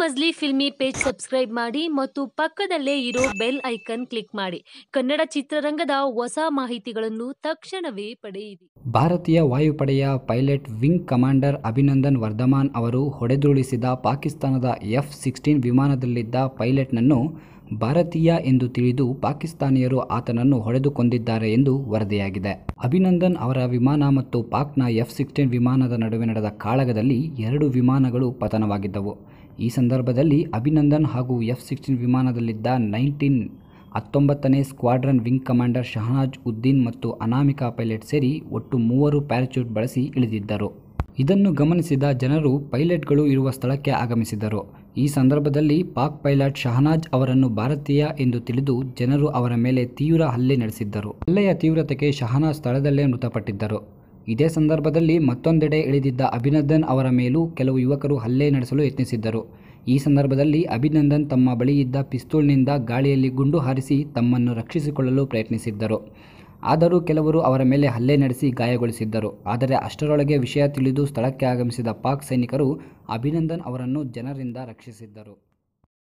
ಮಜ್ಲಿ filmy page subscribe ಮಾಡಿ ಮತ್ತು ಪಕ್ಕದಲ್ಲೇ ಇರೋ ಬೆಲ್ ಐಕನ್ ಕ್ಲಿಕ್ ಮಾಡಿ ಕನ್ನಡ ಚಿತ್ರರಂಗದ ಹೊಸ ಮಾಹಿತಿಗಳನ್ನು ತಕ್ಷಣವೇ ಪಡೆಯಿರಿ ಭಾರತೀಯ ವಾಯುಪಡೆಯ pilot wing commander Abhinandan Varthaman ಅವರು ಹೊಡೆದುರುಳಿಸಿದ ಪಾಕಿಸ್ತಾನದ ಎಫ್ ಸಿಕ್ಸ್ಟೀನ್ ವಿಮಾನದಲ್ಲಿದ್ದ ಪೈಲಟ್ನನ್ನು ಭಾರತೀಯ ಎಂದು ತಿಳಿದು ಪಾಕಿಸ್ತಾನಿಯರು ಆತನನ್ನು ಹೊಡೆದುಕೊಂಡಿದ್ದಾರೆ ಎಂದು ವರದಿಯಾಗಿದೆ ಅಭಿನಂದನ್ ಅವರ ವಿಮಾನ ಮತ್ತು ಪಾಕ್ನ ಎಫ್ ಸಿಕ್ಸ್ಟೀನ್ ವಿಮಾನದ ನಡುವೆ ನಡೆದ ಕಾಳಗದಲ್ಲಿ ಎರಡು ವಿಮಾನಗಳು ಪತನವಾಗಿದ್ದವು ಈ ಸಂದರ್ಭದಲ್ಲಿ ಅಭಿನಂದನ್ ಹಾಗೂ ಎಫ್ ಸಿಕ್ಸ್ಟೀನ್ ವಿಮಾನದಲ್ಲಿದ್ದ ನೈನ್ಟೀನ್ ಹತ್ತೊಂಬತ್ತನೇ squadron wing commander Shahnaz Uddin ಮತ್ತು ಅನಾಮಿಕಾ ಪೈಲಟ್ ಸೇರಿ ಒಟ್ಟು ಮೂವರು ಪ್ಯಾರಾಚೂಟ್ ಬಳಸಿ ಇಳಿದಿದ್ದರು ಇದನ್ನು ಗಮನಿಸಿದ ಜನರು ಪೈಲಟ್ಗಳು ಇರುವ ಸ್ಥಳಕ್ಕೆ ಆಗಮಿಸಿದರು ಈ ಸಂದರ್ಭದಲ್ಲಿ ಪಾಕ್ ಪೈಲಟ್ ಶಹನಾಜ್ ಅವರನ್ನು ಭಾರತೀಯ ಎಂದು ತಿಳಿದು ಜನರು ಅವರ ಮೇಲೆ ತೀವ್ರ ಹಲ್ಲೆ ನಡೆಸಿದ್ದರು ಹಲ್ಲೆಯ ತೀವ್ರತೆಗೆ ಶಹನಾಜ್ ಸ್ಥಳದಲ್ಲೇ ಮೃತಪಟ್ಟಿದ್ದರು ಇದೇ ಸಂದರ್ಭದಲ್ಲಿ ಮತ್ತೊಂದೆಡೆ ಇಳಿದಿದ್ದ ಅಭಿನಂದನ್ ಅವರ ಮೇಲೂ ಕೆಲವು ಯುವಕರು ಹಲ್ಲೆ ನಡೆಸಲು ಯತ್ನಿಸಿದ್ದರು ಈ ಸಂದರ್ಭದಲ್ಲಿ ಅಭಿನಂದನ್ ತಮ್ಮ ಬಳಿಯಿದ್ದ ಪಿಸ್ತೂಲ್ನಿಂದ ಗಾಳಿಯಲ್ಲಿ ಗುಂಡು ಹಾರಿಸಿ ತಮ್ಮನ್ನು ರಕ್ಷಿಸಿಕೊಳ್ಳಲು ಪ್ರಯತ್ನಿಸಿದ್ದರು ಆದರೂ ಕೆಲವರು ಅವರ ಮೇಲೆ ಹಲ್ಲೆ ನಡೆಸಿ ಗಾಯಗೊಳಿಸಿದ್ದರು ಆದರೆ ಅಷ್ಟರೊಳಗೆ ವಿಷಯ ತಿಳಿದು ಸ್ಥಳಕ್ಕೆ ಆಗಮಿಸಿದ ಪಾಕ್ ಸೈನಿಕರು ಅಭಿನಂದನ್ ಅವರನ್ನು ಜನರಿಂದ ರಕ್ಷಿಸಿದ್ದರು